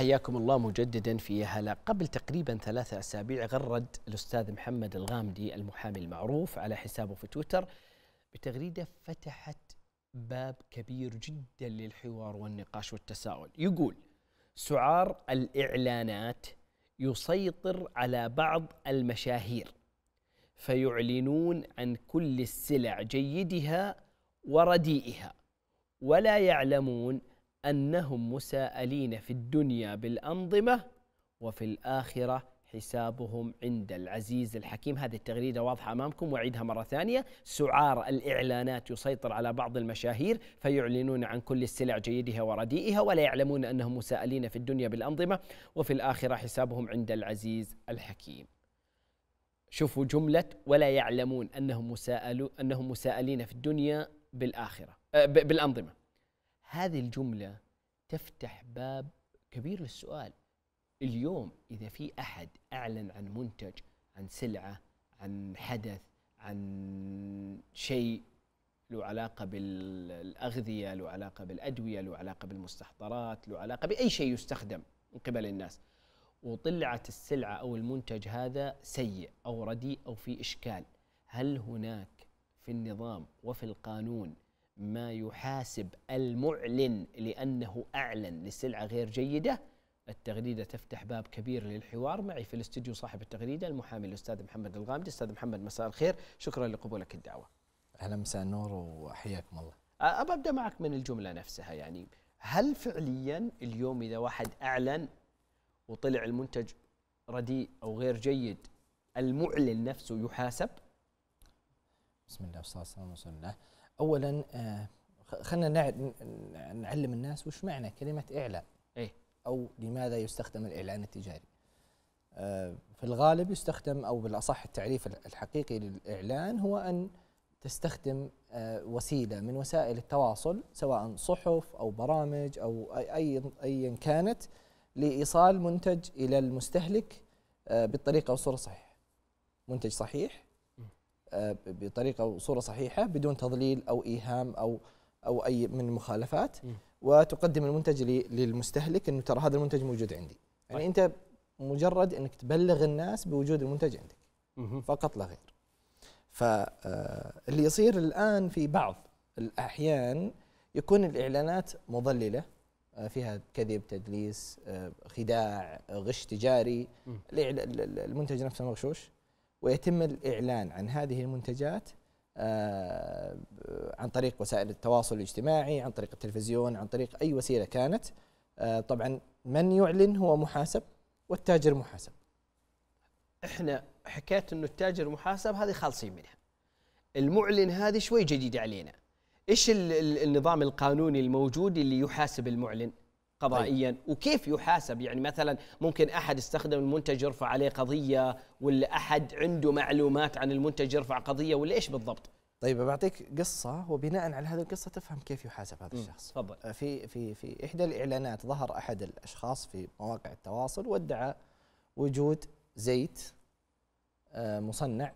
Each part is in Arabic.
حياكم الله مجددا في هلا قبل تقريبا ثلاثة أسابيع غرد الأستاذ محمد الغامدي المحامي المعروف على حسابه في تويتر بتغريدة فتحت باب كبير جدا للحوار والنقاش والتساؤل يقول سعار الإعلانات يسيطر على بعض المشاهير فيعلنون عن كل السلع جيدها ورديئها ولا يعلمون أنهم مساءلين في الدنيا بالأنظمة وفي الآخرة حسابهم عند العزيز الحكيم هذه التغريدة واضحة أمامكم وأعيدها مرة ثانية سعار الإعلانات يسيطر على بعض المشاهير فيعلنون عن كل السلع جيدها ورديئها ولا يعلمون أنهم مساءلين في الدنيا بالأنظمة وفي الآخرة حسابهم عند العزيز الحكيم شوفوا جملة ولا يعلمون أنهم مساءلون أنهم مساءلين في الدنيا بالآخرة آه، بالأنظمة هذه الجملة تفتح باب كبير للسؤال اليوم إذا في أحد أعلن عن منتج عن سلعة عن حدث عن شيء له علاقة بالأغذية له علاقة بالأدوية له علاقة بالمستحضرات له علاقة بأي شيء يستخدم من قبل الناس وطلعت السلعة أو المنتج هذا سيء أو رديء أو في إشكال هل هناك في النظام وفي القانون ما يحاسب المعلن لأنه أعلن لسلعة غير جيدة التغريدة تفتح باب كبير للحوار معي في الاستديو صاحب التغريدة المحامي الأستاذ محمد الغامدي أستاذ محمد مساء الخير شكرا لقبولك الدعوة أهلا مساء النور وحياكم الله أبى أبدأ معك من الجملة نفسها يعني هل فعليا اليوم إذا واحد أعلن وطلع المنتج رديء أو غير جيد المعلن نفسه يحاسب؟ بسم الله والصلاة والسلام على رسول الله اولا آه، خلينا نعلم الناس وش معنى كلمه اعلان ايه او لماذا يستخدم الاعلان التجاري آه، في الغالب يستخدم او بالاصح التعريف الحقيقي للاعلان هو ان تستخدم آه، وسيله من وسائل التواصل سواء صحف او برامج او اي ايا كانت لايصال منتج الى المستهلك بالطريقه والصوره الصحيحه منتج صحيح آه، بطريقه وصوره صحيحه بدون تضليل او ايهام او او اي من المخالفات وتقدم المنتج للمستهلك انه ترى هذا المنتج موجود عندي يعني طيب. انت مجرد انك تبلغ الناس بوجود المنتج عندك فقط لا غير فاللي آه، يصير الان في بعض الاحيان يكون الاعلانات مضلله آه، فيها كذب تدليس خداع غش تجاري المنتج نفسه مغشوش ويتم الإعلان عن هذه المنتجات آه، عن طريق وسائل التواصل الاجتماعي عن طريق التلفزيون عن طريق أي وسيلة كانت آه، طبعا من يعلن هو محاسب والتاجر محاسب احنا حكايه انه التاجر محاسب هذه خالصين منها المعلن هذه شوي جديده علينا ايش النظام القانوني الموجود اللي يحاسب المعلن قضائيا طيب. وكيف يحاسب يعني مثلا ممكن احد استخدم المنتج يرفع عليه قضيه ولا احد عنده معلومات عن المنتج يرفع قضيه ولا ايش بالضبط طيب بعطيك قصه وبناء على هذه القصه تفهم كيف يحاسب هذا الشخص تفضل آه، في في في احدى الاعلانات ظهر احد الاشخاص في مواقع التواصل وادعى وجود زيت آه، مصنع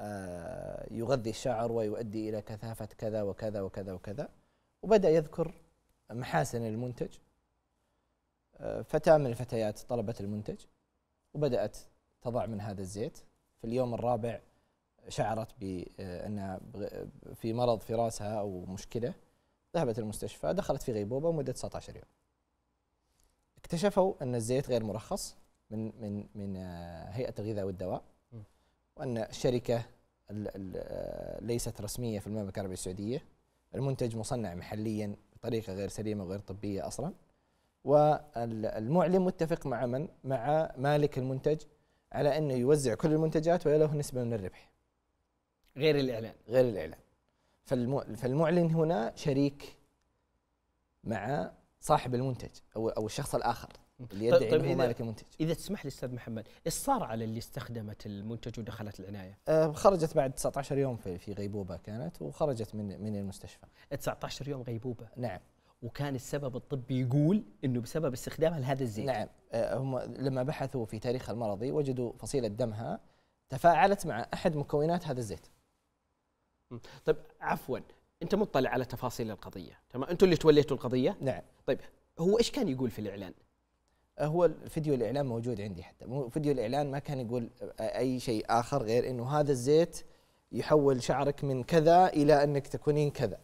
آه، يغذي الشعر ويؤدي الى كثافه كذا وكذا وكذا وكذا وبدا يذكر محاسن المنتج فتاة من الفتيات طلبت المنتج وبدأت تضع من هذا الزيت في اليوم الرابع شعرت بأنها آه، آه، في مرض في رأسها أو مشكلة ذهبت المستشفى دخلت في غيبوبة مدة 19 يوم اكتشفوا أن الزيت غير مرخص من من من آه، هيئة الغذاء والدواء وأن الشركة ليست رسمية في المملكة العربية السعودية المنتج مصنع محليا بطريقة غير سليمة وغير طبية أصلا والمعلم متفق مع من؟ مع مالك المنتج على انه يوزع كل المنتجات وله نسبه من الربح. غير الاعلان. غير الاعلان. فالمعلن هنا شريك مع صاحب المنتج او او الشخص الاخر اللي طيب، يدعي طيب انه مالك المنتج. اذا تسمح لي استاذ محمد، ايش صار على اللي استخدمت المنتج ودخلت العنايه؟ آه خرجت بعد 19 يوم في, في غيبوبه كانت وخرجت من من المستشفى. 19 يوم غيبوبه؟ نعم. وكان السبب الطبي يقول انه بسبب استخدامها لهذا الزيت نعم آه، هم لما بحثوا في تاريخها المرضي وجدوا فصيله دمها تفاعلت مع احد مكونات هذا الزيت طيب عفوا انت مطلع على تفاصيل القضيه تمام انتم اللي توليتوا القضيه نعم طيب هو ايش كان يقول في الاعلان آه، هو الفيديو الاعلان موجود عندي حتى مو فيديو الاعلان ما كان يقول اي شيء اخر غير انه هذا الزيت يحول شعرك من كذا الى انك تكونين كذا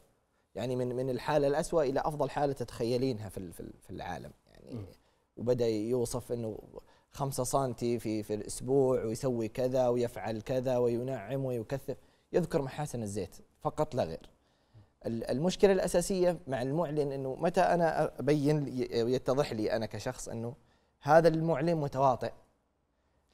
يعني من من الحاله الاسوء الى افضل حاله تتخيلينها في في العالم يعني وبدا يوصف انه 5 سم في في الاسبوع ويسوي كذا ويفعل كذا وينعم ويكثف يذكر محاسن الزيت فقط لا غير المشكله الاساسيه مع المعلن انه متى انا ابين ويتضح لي انا كشخص انه هذا المعلن متواطئ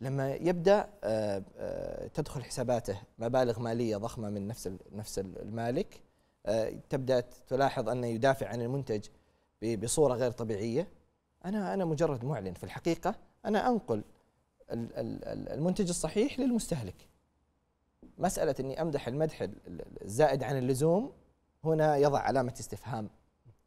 لما يبدا آه، آه، تدخل حساباته مبالغ ماليه ضخمه من نفس نفس المالك آه، تبدا تلاحظ انه يدافع عن المنتج بصوره غير طبيعيه انا انا مجرد معلن في الحقيقه انا انقل المنتج الصحيح للمستهلك مساله اني امدح المدح الزائد عن اللزوم هنا يضع علامه استفهام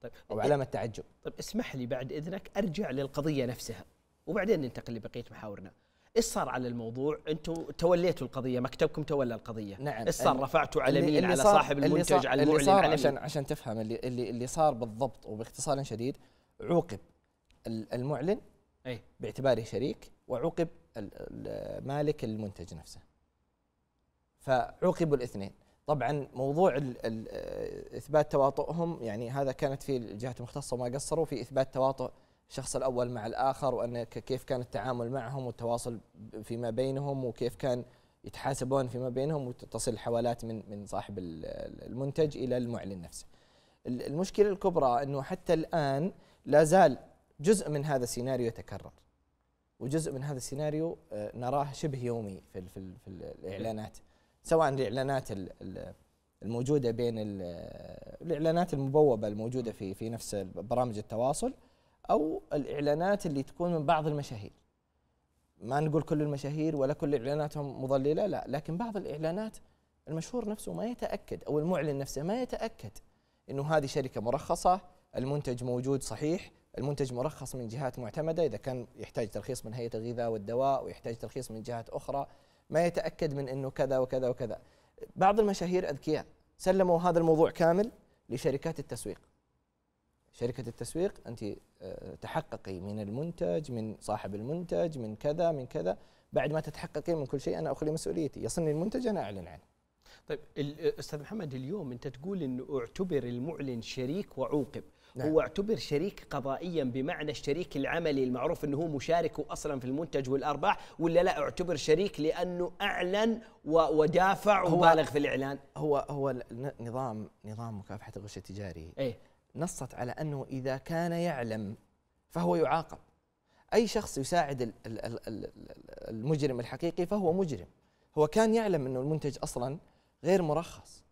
طيب. او علامه تعجب طيب اسمح لي بعد اذنك ارجع للقضيه نفسها وبعدين ننتقل لبقيه محاورنا ايش صار على الموضوع؟ انتم توليتوا القضيه، مكتبكم تولى القضيه. نعم ايش صار؟ رفعتوا على مين؟ على صاحب المنتج، على المعلن، على عشان عشان تفهم اللي اللي, اللي صار بالضبط وباختصار شديد عوقب المعلن أي؟ باعتباره شريك وعوقب مالك المنتج نفسه. فعوقبوا الاثنين. طبعا موضوع آه، اثبات تواطؤهم يعني هذا كانت في الجهات المختصه وما قصروا في اثبات تواطؤ الشخص الاول مع الاخر وان كيف كان التعامل معهم والتواصل فيما بينهم وكيف كان يتحاسبون فيما بينهم وتصل الحوالات من من صاحب المنتج الى المعلن نفسه. المشكله الكبرى انه حتى الان لا زال جزء من هذا السيناريو يتكرر. وجزء من هذا السيناريو آه، نراه شبه يومي في في, في الاعلانات سواء الاعلانات الموجوده بين آه، الاعلانات المبوبه الموجوده في في نفس برامج التواصل او الاعلانات اللي تكون من بعض المشاهير ما نقول كل المشاهير ولا كل اعلاناتهم مضلله لا لكن بعض الاعلانات المشهور نفسه ما يتاكد او المعلن نفسه ما يتاكد انه هذه شركه مرخصه المنتج موجود صحيح المنتج مرخص من جهات معتمده اذا كان يحتاج ترخيص من هيئه الغذاء والدواء ويحتاج ترخيص من جهات اخرى ما يتاكد من انه كذا وكذا وكذا بعض المشاهير اذكياء سلموا هذا الموضوع كامل لشركات التسويق شركه التسويق انت آه، تحققي من المنتج من صاحب المنتج من كذا من كذا بعد ما تتحققين من كل شيء انا اخلي مسؤوليتي يصلني المنتج انا اعلن عنه طيب آه، استاذ محمد اليوم انت تقول انه اعتبر المعلن شريك وعوقب نعم. هو اعتبر شريك قضائيا بمعنى الشريك العملي المعروف انه هو مشارك اصلا في المنتج والارباح ولا لا اعتبر شريك لانه اعلن ودافع وبالغ في الاعلان هو هو نظام نظام مكافحه الغش التجاري ايه نصت على أنه إذا كان يعلم فهو يعاقب أي شخص يساعد المجرم الحقيقي فهو مجرم هو كان يعلم أنه المنتج أصلا غير مرخص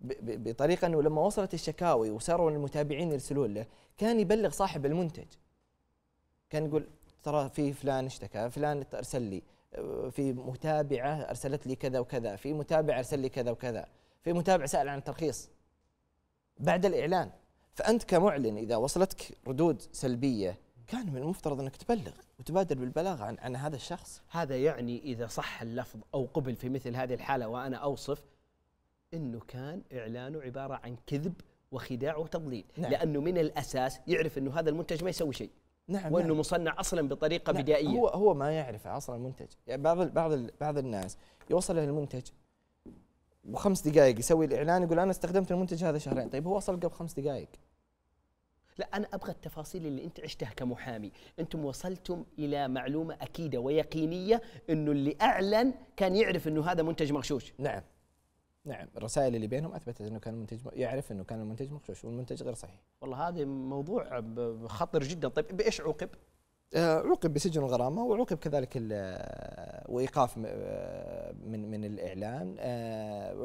بطريقة أنه لما وصلت الشكاوي وصاروا المتابعين يرسلون له كان يبلغ صاحب المنتج كان يقول ترى في فلان اشتكى فلان أرسل لي آه، في متابعة أرسلت لي كذا وكذا في متابع أرسل لي كذا وكذا في متابع سأل عن الترخيص بعد الإعلان فانت كمعلن اذا وصلتك ردود سلبيه كان من المفترض انك تبلغ وتبادر بالبلاغه عن عن هذا الشخص هذا يعني اذا صح اللفظ او قبل في مثل هذه الحاله وانا اوصف انه كان اعلانه عباره عن كذب وخداع وتضليل نعم. لانه من الاساس يعرف انه هذا المنتج ما يسوي شيء نعم وانه نعم. مصنع اصلا بطريقه نعم بدائيه هو هو ما يعرف اصلا المنتج يعني بعض الـ بعض الـ بعض الناس يوصل له المنتج وخمس دقائق يسوي الاعلان يقول انا استخدمت المنتج هذا شهرين طيب هو وصل قبل خمس دقائق لا انا ابغى التفاصيل اللي انت عشتها كمحامي انتم وصلتم الى معلومه اكيده ويقينيه انه اللي اعلن كان يعرف انه هذا منتج مغشوش نعم نعم الرسائل اللي بينهم اثبتت انه كان المنتج يعرف انه كان المنتج مغشوش والمنتج غير صحيح والله هذا موضوع خطر جدا طيب بايش عوقب آه، عوقب بسجن الغرامه وعوقب كذلك آه، وايقاف آه، من من الاعلان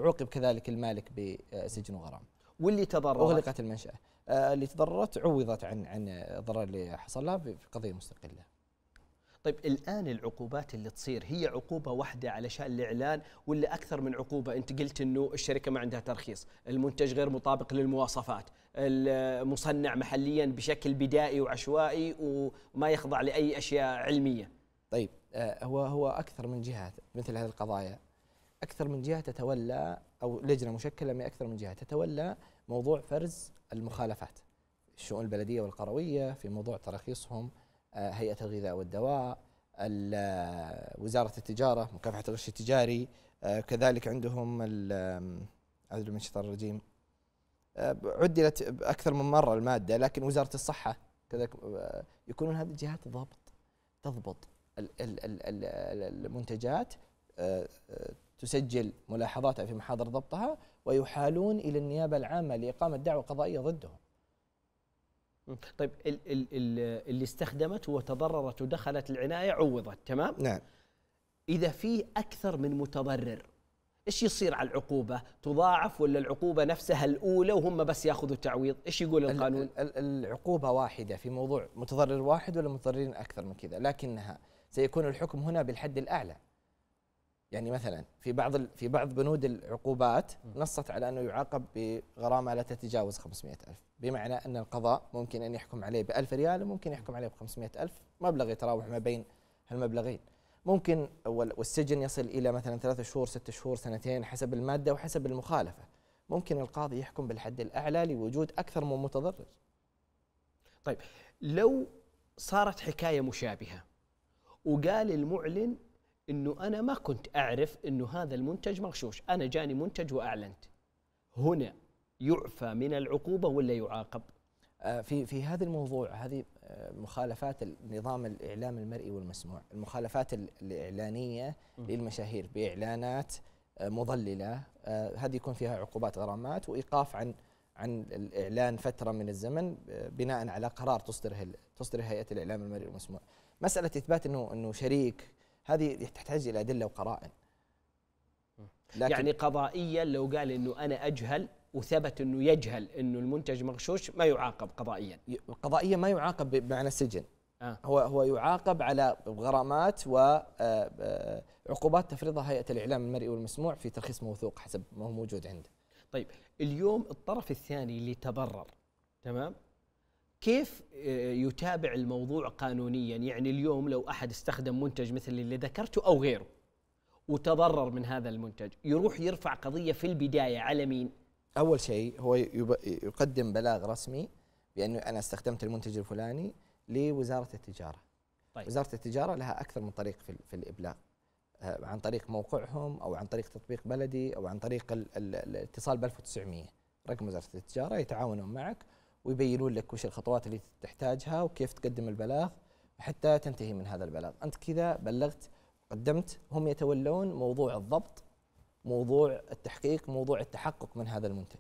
عوقب كذلك المالك بسجن وغرامه واللي تضرر اغلقت المنشاه آه، اللي تضررت عوضت عن عن الضرر اللي حصل لها في قضيه مستقله. طيب الان العقوبات اللي تصير هي عقوبه واحده علشان الاعلان ولا اكثر من عقوبه؟ انت قلت انه الشركه ما عندها ترخيص، المنتج غير مطابق للمواصفات، المصنع محليا بشكل بدائي وعشوائي وما يخضع لاي اشياء علميه. طيب آه، هو هو اكثر من جهه مثل هذه القضايا اكثر من جهه تتولى او لجنه مشكله من اكثر من جهه تتولى موضوع فرز المخالفات الشؤون البلدية والقروية في موضوع تراخيصهم آه، هيئة الغذاء والدواء آه، وزارة التجارة مكافحة الغش التجاري آه، كذلك عندهم أعوذ من الشيطان الرجيم عدلت أكثر من مرة المادة لكن وزارة الصحة كذلك يكونون هذه الجهات ضبط تضبط المنتجات تسجل ملاحظاتها في محاضر ضبطها ويحالون إلى النيابة العامة لإقامة دعوة قضائية ضدهم طيب ال ال ال اللي استخدمت وتضررت ودخلت العناية عوضت تمام؟ نعم إذا في أكثر من متضرر ايش يصير على العقوبة؟ تضاعف ولا العقوبة نفسها الأولى وهم بس ياخذوا تعويض؟ ايش يقول القانون؟ العقوبة واحدة في موضوع متضرر واحد ولا متضررين أكثر من كذا، لكنها سيكون الحكم هنا بالحد الأعلى يعني مثلا في بعض في بعض بنود العقوبات نصت على انه يعاقب بغرامه لا تتجاوز 500 ألف بمعنى ان القضاء ممكن ان يحكم عليه ب 1000 ريال وممكن يحكم عليه ب 500 ألف مبلغ يتراوح ما بين هالمبلغين ممكن والسجن يصل الى مثلا ثلاثة شهور ستة شهور سنتين حسب الماده وحسب المخالفه ممكن القاضي يحكم بالحد الاعلى لوجود اكثر من متضرر طيب لو صارت حكايه مشابهه وقال المعلن انه انا ما كنت اعرف انه هذا المنتج مغشوش انا جاني منتج واعلنت هنا يعفى من العقوبه ولا يعاقب آه، في في هذا الموضوع هذه آه، مخالفات نظام الاعلام المرئي والمسموع المخالفات الاعلانيه للمشاهير باعلانات آه، مضلله هذه يكون فيها عقوبات غرامات وايقاف عن عن الاعلان فتره من الزمن بناء على قرار تصدره تصدر هيئه الاعلام المرئي والمسموع مساله اثبات انه انه شريك هذه تحتاج الى ادله وقرائن لكن يعني قضائيا لو قال انه انا اجهل وثبت انه يجهل انه المنتج مغشوش ما يعاقب قضائيا قضائيا ما يعاقب بمعنى السجن آه. هو هو يعاقب على غرامات وعقوبات آه، آه، تفرضها هيئه الاعلام المرئي والمسموع في ترخيص موثوق حسب ما هو موجود عنده طيب اليوم الطرف الثاني اللي تبرر تمام كيف آه، يتابع الموضوع قانونيا يعني اليوم لو أحد استخدم منتج مثل اللي ذكرته أو غيره وتضرر من هذا المنتج يروح يرفع قضية في البداية على مين أول شيء هو يقدم بلاغ رسمي بأنه أنا استخدمت المنتج الفلاني لوزارة التجارة طيب. وزارة التجارة لها أكثر من طريق في, في الإبلاغ آه، عن طريق موقعهم أو عن طريق تطبيق بلدي أو عن طريق الاتصال ب 1900 رقم وزارة التجارة يتعاونون معك ويبينون لك وش الخطوات اللي تحتاجها وكيف تقدم البلاغ حتى تنتهي من هذا البلاغ انت كذا بلغت قدمت هم يتولون موضوع الضبط موضوع التحقيق موضوع التحقق من هذا المنتج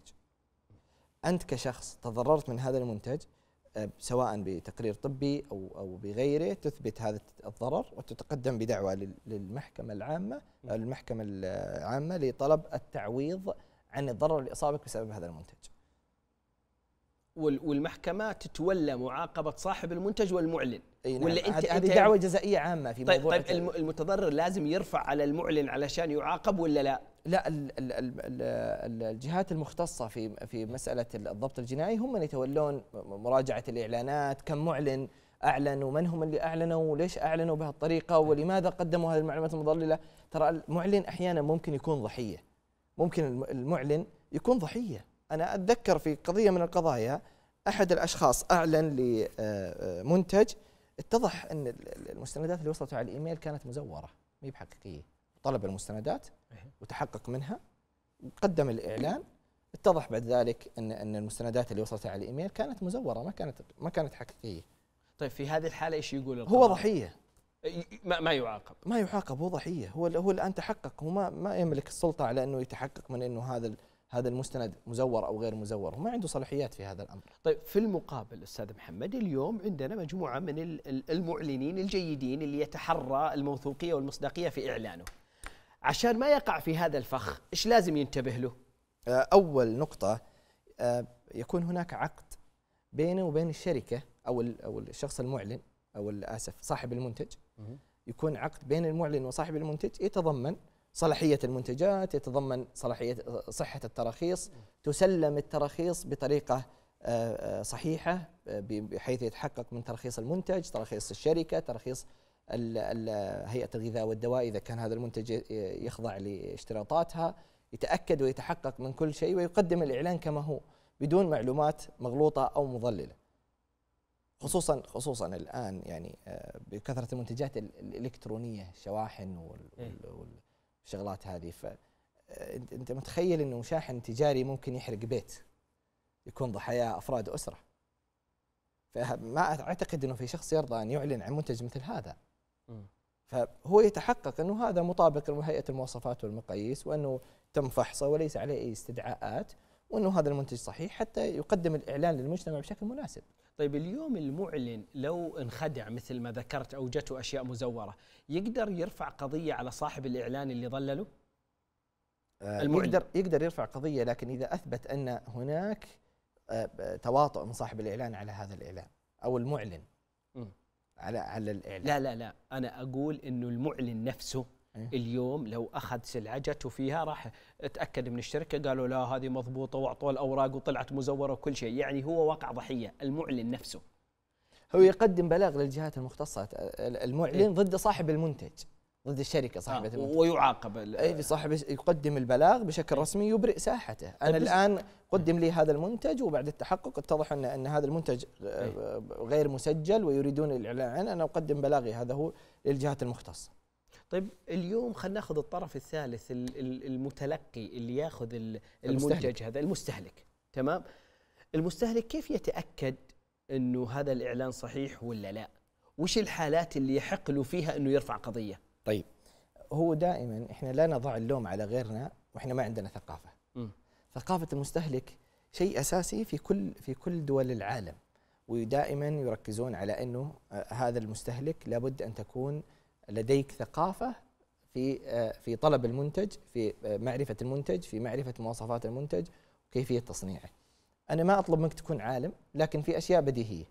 انت كشخص تضررت من هذا المنتج آه، سواء بتقرير طبي او او بغيره تثبت هذا الضرر وتتقدم بدعوى للمحكمه العامه المحكمه العامه لطلب التعويض عن الضرر اللي اصابك بسبب هذا المنتج. والمحكمه تتولى معاقبه صاحب المنتج والمعلن نعم. ولا انت هذه دعوه جزائيه عامه في طيب موضوع طيب التالي. المتضرر لازم يرفع على المعلن علشان يعاقب ولا لا؟ لا الجهات المختصه في في مساله الضبط الجنائي هم من يتولون مراجعه الاعلانات، كم معلن اعلنوا، من هم اللي اعلنوا، وليش اعلنوا بهالطريقه، ولماذا قدموا هذه المعلومات المضلله؟ ترى المعلن احيانا ممكن يكون ضحيه. ممكن المعلن يكون ضحيه أنا أتذكر في قضية من القضايا أحد الأشخاص أعلن لمنتج آه، اتضح أن المستندات اللي وصلته على الإيميل كانت مزورة ما هي بحقيقية طلب المستندات إيه. وتحقق منها قدم الإعلان اتضح بعد ذلك أن أن المستندات اللي وصلت على الإيميل كانت مزورة ما كانت ما كانت حقيقية طيب في هذه الحالة ايش يقول القضاء؟ هو ضحية ما ما يعاقب ما يعاقب هو ضحيه هو هو الان تحقق هو ما ما يملك السلطه على انه يتحقق من انه هذا هذا المستند مزور او غير مزور وما عنده صلاحيات في هذا الامر طيب في المقابل استاذ محمد اليوم عندنا مجموعه من المعلنين الجيدين اللي يتحرى الموثوقيه والمصداقيه في اعلانه عشان ما يقع في هذا الفخ ايش لازم ينتبه له آه، اول نقطه آه، يكون هناك عقد بينه وبين الشركه او او الشخص المعلن او اسف صاحب المنتج يكون عقد بين المعلن وصاحب المنتج يتضمن صلاحية المنتجات يتضمن صلاحية آه، صحة التراخيص تسلم التراخيص بطريقة آه، آه، صحيحة بحيث يتحقق من ترخيص المنتج ترخيص الشركة ترخيص هيئة الغذاء والدواء إذا كان هذا المنتج يخضع لاشتراطاتها يتأكد ويتحقق من كل شيء ويقدم الإعلان كما هو بدون معلومات مغلوطة أو مضللة خصوصا خصوصا الآن يعني بكثرة المنتجات الإلكترونية الشواحن وال, إيه. وال, وال الشغلات هذه ف آه، انت متخيل انه شاحن تجاري ممكن يحرق بيت يكون ضحايا افراد اسره فما اعتقد انه في شخص يرضى ان يعلن عن منتج مثل هذا فهو يتحقق انه هذا مطابق لهيئه المواصفات والمقاييس وانه تم فحصه وليس عليه اي استدعاءات وانه هذا المنتج صحيح حتى يقدم الاعلان للمجتمع بشكل مناسب طيب اليوم المعلن لو انخدع مثل ما ذكرت او جته اشياء مزوره يقدر يرفع قضيه على صاحب الاعلان اللي ضلله؟ آه، المعلن. يقدر يقدر يرفع قضيه لكن اذا اثبت ان هناك آه، تواطؤ من صاحب الاعلان على هذا الاعلان او المعلن م. على على الاعلان لا لا لا انا اقول انه المعلن نفسه إيه. اليوم لو اخذ سلعه جت وفيها راح تاكد من الشركه قالوا لا هذه مضبوطه واعطوه الاوراق وطلعت مزوره وكل شيء يعني هو واقع ضحيه المعلن نفسه هو يقدم بلاغ للجهات المختصه المعلن إيه. ضد صاحب المنتج ضد الشركه صاحبه آه المنتج ويعاقب اي صاحب يقدم البلاغ بشكل إيه. رسمي يبرئ ساحته انا الان قدم لي هذا المنتج وبعد التحقق اتضح ان ان هذا المنتج غير مسجل ويريدون الاعلان عنه انا اقدم بلاغي هذا هو للجهات المختصه طيب اليوم خلينا ناخذ الطرف الثالث المتلقي اللي ياخذ المنتج هذا المستهلك تمام المستهلك كيف يتاكد انه هذا الاعلان صحيح ولا لا وش الحالات اللي يحق له فيها انه يرفع قضيه طيب هو دائما احنا لا نضع اللوم على غيرنا واحنا ما عندنا ثقافه م. ثقافه المستهلك شيء اساسي في كل في كل دول العالم ودائما يركزون على انه آه، هذا المستهلك لابد ان تكون لديك ثقافه في آه، في طلب المنتج في آه، معرفه المنتج في معرفه مواصفات المنتج وكيفيه تصنيعه انا ما اطلب منك تكون عالم لكن في اشياء بديهيه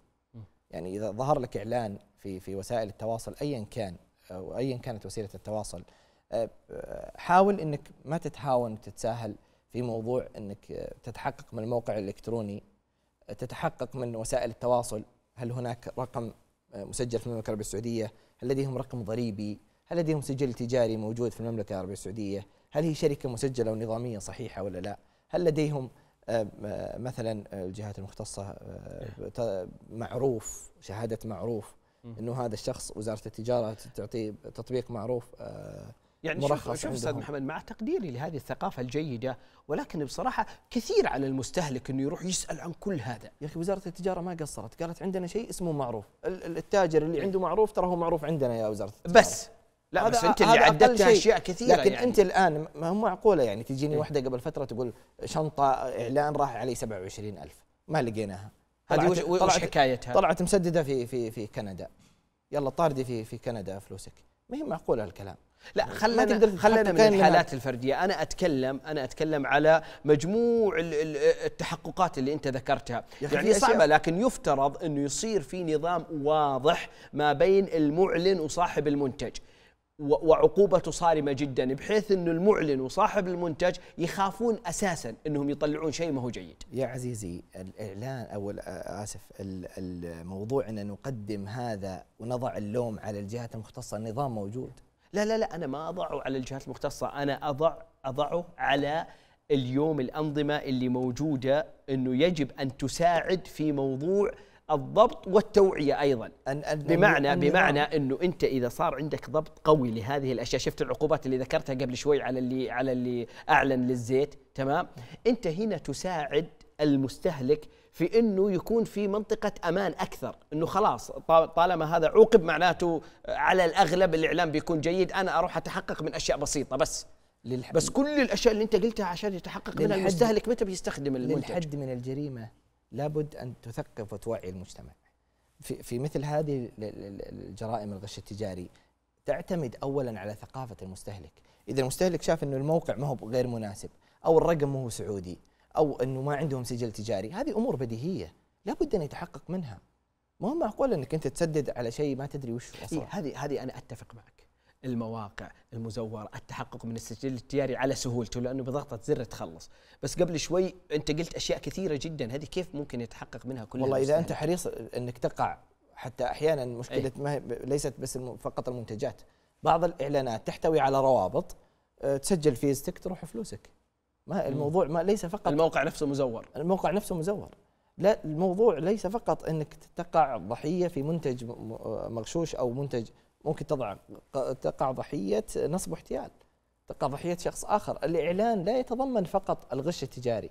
يعني اذا ظهر لك اعلان في في وسائل التواصل ايا كان او ايا كانت وسيله التواصل آه، حاول انك ما تتهاون وتتساهل في موضوع انك تتحقق من الموقع الالكتروني تتحقق من وسائل التواصل هل هناك رقم مسجل في المملكه العربيه السعوديه هل لديهم رقم ضريبي هل لديهم سجل تجاري موجود في المملكة العربية السعودية هل هي شركة مسجلة ونظامية صحيحة ولا لا هل لديهم آه، آه، مثلا الجهات المختصة آه، إيه. معروف شهادة معروف أنه هذا الشخص وزارة التجارة تعطيه تطبيق معروف يعني شوف, شوف استاذ محمد مع تقديري لهذه الثقافه الجيده ولكن بصراحه كثير على المستهلك انه يروح يسال عن كل هذا يا اخي وزاره التجاره ما قصرت قالت عندنا شيء اسمه معروف التاجر اللي عنده معروف ترى هو معروف عندنا يا وزاره التجاره بس لا بس انت اللي عددت اشياء كثيره لكن يعني. انت الان ما هو معقوله يعني تجيني إيه؟ واحده قبل فتره تقول شنطه اعلان راح علي 27000 ما لقيناها هذه وش, حكايتها؟ طلعت مسدده في في في كندا يلا طاردي في في كندا فلوسك ما هي معقوله الكلام لا خلنا خلنا من الحالات الفرديه انا اتكلم انا اتكلم على مجموع التحققات اللي انت ذكرتها يعني صعبه لكن يفترض انه يصير في نظام واضح ما بين المعلن وصاحب المنتج وعقوبته صارمة جدا بحيث أنه المعلن وصاحب المنتج يخافون أساسا أنهم يطلعون شيء ما هو جيد يا عزيزي الإعلان أو آه، آسف الموضوع أن نقدم هذا ونضع اللوم على الجهات المختصة النظام موجود لا لا لا انا ما اضعه على الجهات المختصه انا اضع اضعه على اليوم الانظمه اللي موجوده انه يجب ان تساعد في موضوع الضبط والتوعيه ايضا أن أن بمعنى أن بمعنى انه انت اذا صار عندك ضبط قوي لهذه الاشياء شفت العقوبات اللي ذكرتها قبل شوي على اللي على اللي اعلن للزيت تمام انت هنا تساعد المستهلك في انه يكون في منطقه امان اكثر انه خلاص طالما هذا عوقب معناته على الاغلب الاعلام بيكون جيد انا اروح اتحقق من اشياء بسيطه بس للحد بس كل الاشياء اللي انت قلتها عشان يتحقق منها المستهلك متى بيستخدم المنتج للحد من الجريمه لابد ان تثقف وتوعي المجتمع في في مثل هذه الجرائم الغش التجاري تعتمد اولا على ثقافه المستهلك اذا المستهلك شاف انه الموقع ما هو غير مناسب او الرقم ما هو سعودي او انه ما عندهم سجل تجاري هذه امور بديهيه لابد ان يتحقق منها ما هو معقول انك انت تسدد على شيء ما تدري وش اصلا هذه هذه انا اتفق معك المواقع المزورة التحقق من السجل التجاري على سهولته لأنه بضغطة زر تخلص بس قبل شوي أنت قلت أشياء كثيرة جدا هذه كيف ممكن يتحقق منها كل والله إذا أنت حريص أنك تقع حتى أحيانا مشكلة أيه؟ ما ليست بس فقط المنتجات بعض الإعلانات تحتوي على روابط آه، تسجل فيزتك تروح فلوسك ما الموضوع ما ليس فقط الموقع نفسه مزور الموقع نفسه مزور لا الموضوع ليس فقط انك تقع ضحيه في منتج مغشوش او منتج ممكن تضع تقع ضحيه نصب واحتيال تقع ضحيه شخص اخر الاعلان لا يتضمن فقط الغش التجاري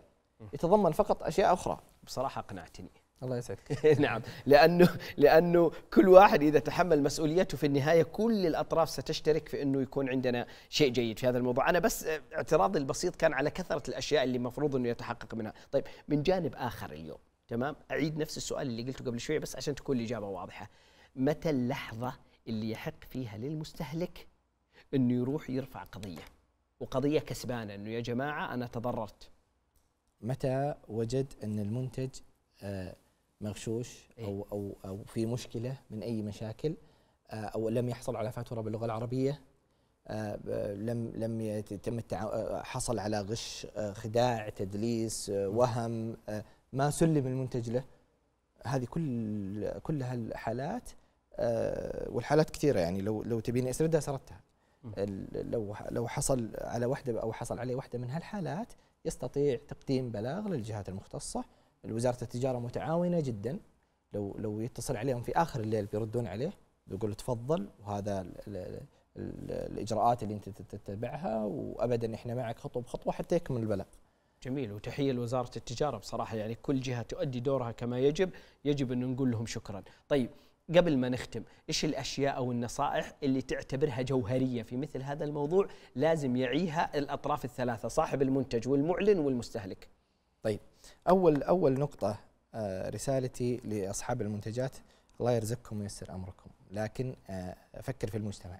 يتضمن فقط اشياء اخرى بصراحه اقنعتني الله يسعدك نعم لانه لانه كل واحد اذا تحمل مسؤوليته في النهايه كل الاطراف ستشترك في انه يكون عندنا شيء جيد في هذا الموضوع انا بس اعتراضي البسيط كان على كثره الاشياء اللي المفروض انه يتحقق منها طيب من جانب اخر اليوم تمام اعيد نفس السؤال اللي قلته قبل شويه بس عشان تكون الاجابه واضحه متى اللحظه اللي يحق فيها للمستهلك انه يروح يرفع قضيه وقضيه كسبانه انه يا جماعه انا تضررت متى وجد ان المنتج آه مغشوش إيه. او او او في مشكله من اي مشاكل آه، او لم يحصل على فاتوره باللغه العربيه آه، لم لم يتم آه، حصل على غش خداع تدليس وهم ما سلم المنتج له هذه كل كل هالحالات والحالات كثيره يعني لو لو تبيني اسردها سردتها لو لو حصل على واحده او حصل عليه واحده من هالحالات يستطيع تقديم بلاغ للجهات المختصه الوزارة التجاره متعاونه جدا لو لو يتصل عليهم في اخر الليل بيردون عليه بيقولوا تفضل وهذا الـ الـ الـ الاجراءات اللي انت تتبعها وابدا احنا معك خطوه بخطوه حتى يكمل البلاغ. جميل وتحيه لوزاره التجاره بصراحه يعني كل جهه تؤدي دورها كما يجب يجب ان نقول لهم شكرا. طيب قبل ما نختم ايش الاشياء او النصائح اللي تعتبرها جوهريه في مثل هذا الموضوع لازم يعيها الاطراف الثلاثه صاحب المنتج والمعلن والمستهلك. طيب اول اول نقطه آه، رسالتي لاصحاب المنتجات الله يرزقكم وييسر امركم لكن آه، فكر في المجتمع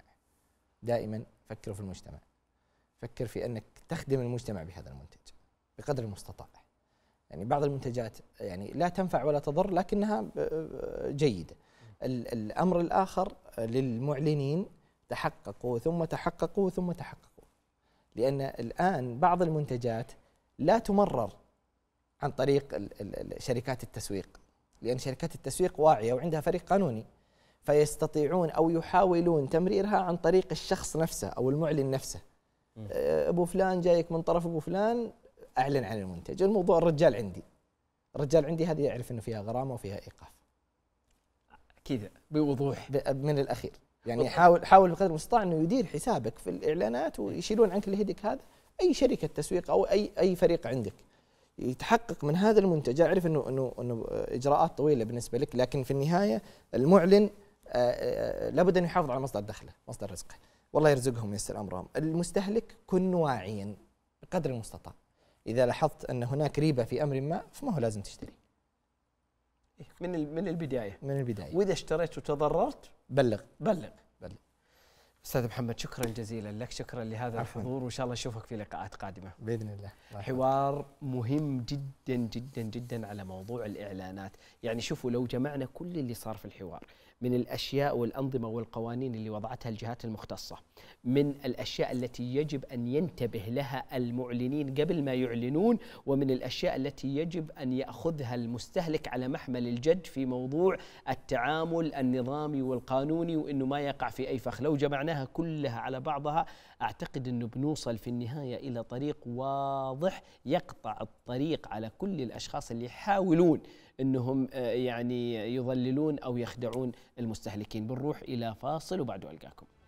دائما فكروا في المجتمع فكر في انك تخدم المجتمع بهذا المنتج بقدر المستطاع يعني بعض المنتجات يعني لا تنفع ولا تضر لكنها آه، جيده الامر الاخر للمعلنين تحققوا ثم تحققوا ثم تحققوا لان الان بعض المنتجات لا تمرر عن طريق شركات التسويق لأن شركات التسويق واعية وعندها فريق قانوني فيستطيعون أو يحاولون تمريرها عن طريق الشخص نفسه أو المعلن نفسه آه، أبو فلان جايك من طرف أبو فلان أعلن عن المنتج الموضوع الرجال عندي الرجال عندي هذه يعرف أنه فيها غرامة وفيها إيقاف كذا بوضوح من الأخير يعني حاول حاول بقدر المستطاع انه يدير حسابك في الاعلانات ويشيلون عنك الهيدك هذا اي شركه تسويق او اي اي فريق عندك يتحقق من هذا المنتج اعرف انه انه انه اجراءات طويله بالنسبه لك لكن في النهايه المعلن آه، آه، لابد ان يحافظ على مصدر دخله مصدر رزقه والله يرزقهم ويسر امرهم المستهلك كن واعيا بقدر المستطاع اذا لاحظت ان هناك ريبه في امر ما فما هو لازم تشتري إيه، من من البدايه من البدايه واذا اشتريت وتضررت بلغ بلغ استاذ محمد شكرا جزيلا لك شكرا لهذا عفواً. الحضور وان شاء الله نشوفك في لقاءات قادمه باذن الله حوار مهم جدا جدا جدا على موضوع الاعلانات يعني شوفوا لو جمعنا كل اللي صار في الحوار من الاشياء والانظمه والقوانين اللي وضعتها الجهات المختصه من الاشياء التي يجب ان ينتبه لها المعلنين قبل ما يعلنون ومن الاشياء التي يجب ان ياخذها المستهلك على محمل الجد في موضوع التعامل النظامي والقانوني وانه ما يقع في اي فخ لو جمعناها كلها على بعضها اعتقد انه بنوصل في النهايه الى طريق واضح يقطع الطريق على كل الاشخاص اللي يحاولون انهم آه، يعني يضللون او يخدعون المستهلكين بنروح الى فاصل وبعده القاكم